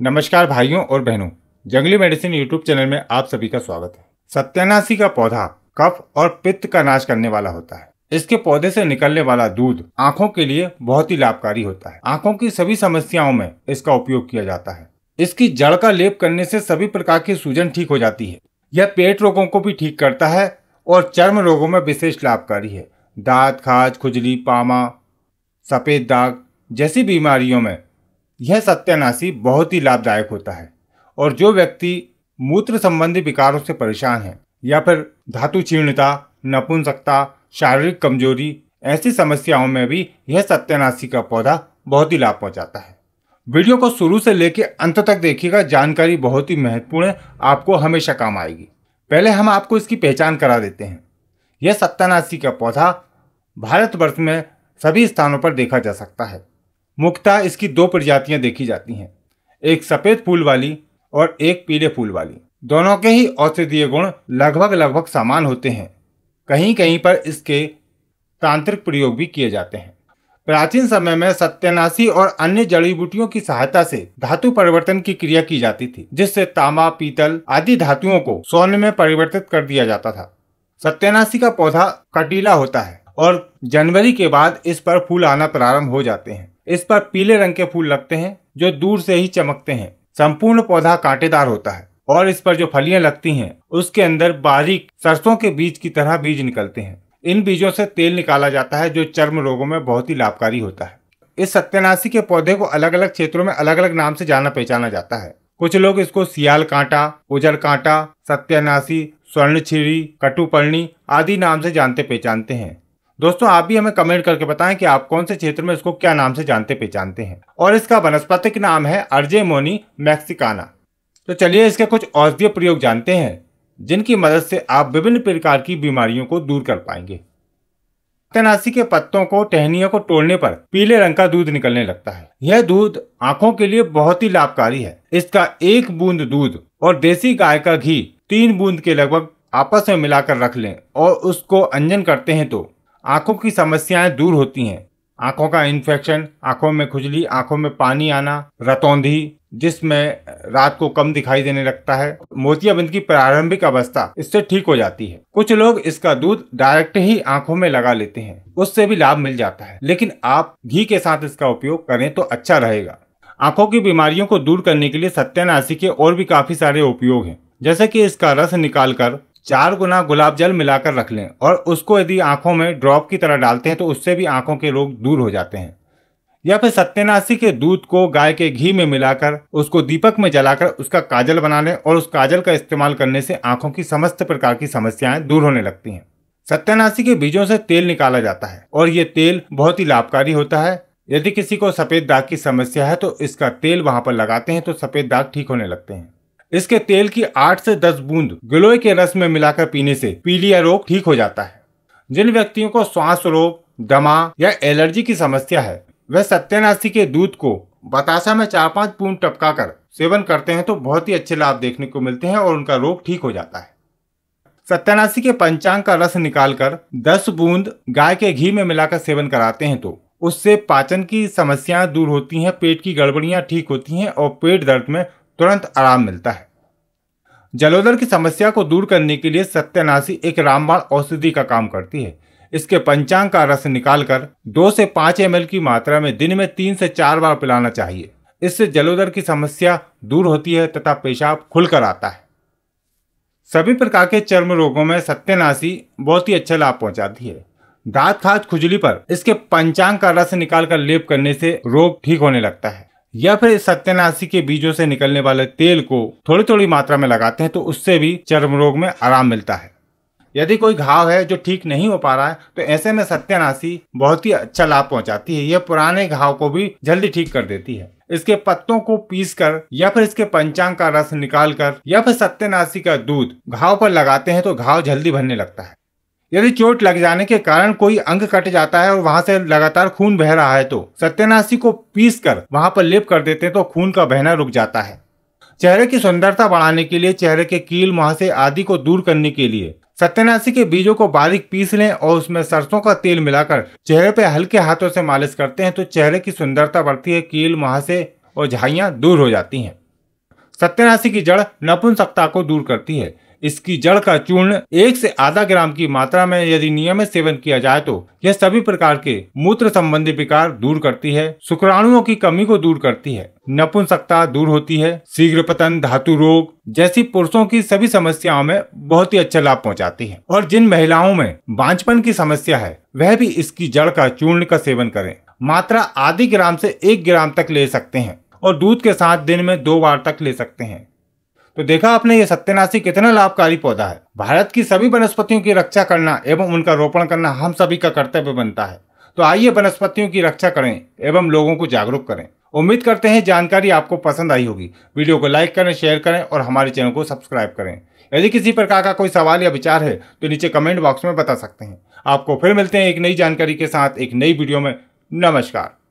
नमस्कार भाइयों और बहनों जंगली मेडिसिन यूट्यूब चैनल में आप सभी का स्वागत है सत्यानाशी का पौधा कफ और पित्त का नाश करने वाला होता है इसके पौधे से निकलने वाला दूध आंखों के लिए बहुत ही लाभकारी होता है आंखों की सभी समस्याओं में इसका उपयोग किया जाता है इसकी जड़ का लेप करने से सभी प्रकार की सूजन ठीक हो जाती है यह पेट रोगों को भी ठीक करता है और चर्म रोगों में विशेष लाभकारी है दांत खाज खुजली पामा सफेद दाग जैसी बीमारियों में यह सत्यानाशी बहुत ही लाभदायक होता है और जो व्यक्ति मूत्र संबंधी विकारों से परेशान है या फिर धातु चीर्णता नपुंसकता शारीरिक कमजोरी ऐसी समस्याओं में भी यह सत्यानाशी का पौधा बहुत ही लाभ पहुंचाता है वीडियो को शुरू से लेकर अंत तक देखिएगा जानकारी बहुत ही महत्वपूर्ण है आपको हमेशा काम आएगी पहले हम आपको इसकी पहचान करा देते हैं यह सत्यानाशी का पौधा भारतवर्ष में सभी स्थानों पर देखा जा सकता है मुख्यतः इसकी दो प्रजातियां देखी जाती हैं एक सफ़ेद फूल वाली और एक पीले फूल वाली दोनों के ही औषधीय गुण लगभग लगभग समान होते हैं कहीं कहीं पर इसके तांत्रिक प्रयोग भी किए जाते हैं प्राचीन समय में सत्यानाशी और अन्य जड़ी बूटियों की सहायता से धातु परिवर्तन की क्रिया की जाती थी जिससे तांबा पीतल आदि धातुओं को सोने में परिवर्तित कर दिया जाता था सत्यानाशी का पौधा कटीला होता है और जनवरी के बाद इस पर फूल आना प्रारंभ हो जाते हैं इस पर पीले रंग के फूल लगते हैं जो दूर से ही चमकते हैं संपूर्ण पौधा कांटेदार होता है और इस पर जो फलियां लगती हैं उसके अंदर बारीक सरसों के बीज की तरह बीज निकलते हैं इन बीजों से तेल निकाला जाता है जो चर्म रोगों में बहुत ही लाभकारी होता है इस सत्यानाशी के पौधे को अलग अलग क्षेत्रों में अलग अलग नाम से जाना पहचाना जाता है कुछ लोग इसको सियाल कांटा उजर कांटा सत्यानाशी स्वर्ण छिरी कटुपर्णी आदि नाम से जानते पहचानते हैं दोस्तों आप भी हमें कमेंट करके बताएं कि आप कौन से क्षेत्र में इसको क्या नाम से जानते पहचानते हैं और इसका वनस्पतिक नाम है अर्जेमोनी मैक्सिकाना तो चलिए इसके कुछ औषधीय प्रयोग जानते हैं जिनकी मदद से आप विभिन्न प्रकार की बीमारियों को दूर कर पाएंगे तनासी के पत्तों को टहनियों को तोड़ने पर पीले रंग का दूध निकलने लगता है यह दूध आंखों के लिए बहुत ही लाभकारी है इसका एक बूंद दूध और देसी गाय का घी तीन बूंद के लगभग आपस में मिलाकर रख लें और उसको अंजन करते हैं तो आंखों की समस्याएं दूर होती हैं आंखों का इन्फेक्शन आंखों में खुजली आंखों में पानी आना रतौंधी जिसमें रात को कम दिखाई देने लगता है मोतियाबिंद की प्रारंभिक अवस्था इससे ठीक हो जाती है कुछ लोग इसका दूध डायरेक्ट ही आंखों में लगा लेते हैं उससे भी लाभ मिल जाता है लेकिन आप घी के साथ इसका उपयोग करें तो अच्छा रहेगा आंखों की बीमारियों को दूर करने के लिए सत्यानाशी के और भी काफी सारे उपयोग हैं जैसे कि इसका रस निकालकर चार गुना गुलाब जल मिलाकर रख लें और उसको यदि आंखों में ड्रॉप की तरह डालते हैं तो उससे भी आंखों के रोग दूर हो जाते हैं या फिर सत्यनाशी के दूध को गाय के घी में मिलाकर उसको दीपक में जलाकर उसका काजल बना लें और उस काजल का इस्तेमाल करने से आंखों की समस्त प्रकार की समस्याएं दूर होने लगती हैं सत्यनाशी के बीजों से तेल निकाला जाता है और ये तेल बहुत ही लाभकारी होता है यदि किसी को सफ़ेद दाग की समस्या है तो इसका तेल वहाँ पर लगाते हैं तो सफ़ेद दाग ठीक होने लगते हैं इसके तेल की आठ से दस बूंद गिलोय के रस में मिलाकर पीने से पीलिया रोग ठीक हो जाता है जिन व्यक्तियों को श्वास रोग दमा या एलर्जी की समस्या है वह सत्यानाशी के दूध को बताशा में चार पाँच बूंद टपका कर सेवन करते हैं तो बहुत ही अच्छे लाभ देखने को मिलते हैं और उनका रोग ठीक हो जाता है सत्यानाशी के पंचांग का रस निकालकर दस बूंद गाय के घी में मिलाकर सेवन कराते हैं तो उससे पाचन की समस्याएं दूर होती हैं पेट की गड़बड़ियां ठीक होती हैं और पेट दर्द में तुरंत आराम मिलता है जलोदर की समस्या को दूर करने के लिए सत्यनाशी एक रामबाण औषधि का काम करती है इसके पंचांग का रस निकालकर दो से पांच एम की मात्रा में दिन में तीन से चार बार पिलाना चाहिए इससे जलोदर की समस्या दूर होती है तथा पेशाब खुलकर आता है सभी प्रकार के चर्म रोगों में सत्यनाशी बहुत ही अच्छा लाभ पहुंचाती है दात खाद खुजली पर इसके पंचांग का रस निकालकर लेप करने से रोग ठीक होने लगता है या फिर सत्यनाशी के बीजों से निकलने वाले तेल को थोड़ी थोड़ी मात्रा में लगाते हैं तो उससे भी चर्म रोग में आराम मिलता है यदि कोई घाव है जो ठीक नहीं हो पा रहा है तो ऐसे में सत्यानाशी बहुत ही अच्छा लाभ पहुंचाती है यह पुराने घाव को भी जल्दी ठीक कर देती है इसके पत्तों को पीस कर या फिर इसके पंचांग का रस निकाल कर या फिर सत्यनाशी का दूध घाव पर लगाते हैं तो घाव जल्दी भरने लगता है यदि चोट लग जाने के कारण कोई अंग कट जाता है और वहां से लगातार खून बह रहा है तो सत्यनाशी को पीस कर वहां पर लेप कर देते हैं तो खून का बहना रुक जाता है चेहरे की सुंदरता बढ़ाने के लिए चेहरे के कील मुहासे आदि को दूर करने के लिए सत्यानाशी के बीजों को बारीक पीस लें और उसमें सरसों का तेल मिलाकर चेहरे पर हल्के हाथों से मालिश करते हैं तो चेहरे की सुंदरता बढ़ती है कील मुहासे और झाइयाँ दूर हो जाती हैं सत्यनाशी की जड़ नपुंसकता को दूर करती है इसकी जड़ का चूर्ण एक से आधा ग्राम की मात्रा में यदि नियमित सेवन किया जाए तो यह सभी प्रकार के मूत्र संबंधी विकार दूर करती है शुक्राणुओं की कमी को दूर करती है नपुंसकता दूर होती है शीघ्र पतन धातु रोग जैसी पुरुषों की सभी समस्याओं में बहुत ही अच्छा लाभ पहुंचाती है और जिन महिलाओं में बांझपन की समस्या है वह भी इसकी जड़ का चूर्ण का सेवन करें मात्रा आधी ग्राम से एक ग्राम तक ले सकते हैं और दूध के साथ दिन में दो बार तक ले सकते हैं तो देखा आपने ये सत्यनाशी कितना लाभकारी पौधा है भारत की सभी वनस्पतियों की रक्षा करना एवं उनका रोपण करना हम सभी का कर्तव्य बनता है तो आइए वनस्पतियों की रक्षा करें एवं लोगों को जागरूक करें उम्मीद करते हैं जानकारी आपको पसंद आई होगी वीडियो को लाइक करें शेयर करें और हमारे चैनल को सब्सक्राइब करें यदि किसी प्रकार का कोई सवाल या विचार है तो नीचे कमेंट बॉक्स में बता सकते हैं आपको फिर मिलते हैं एक नई जानकारी के साथ एक नई वीडियो में नमस्कार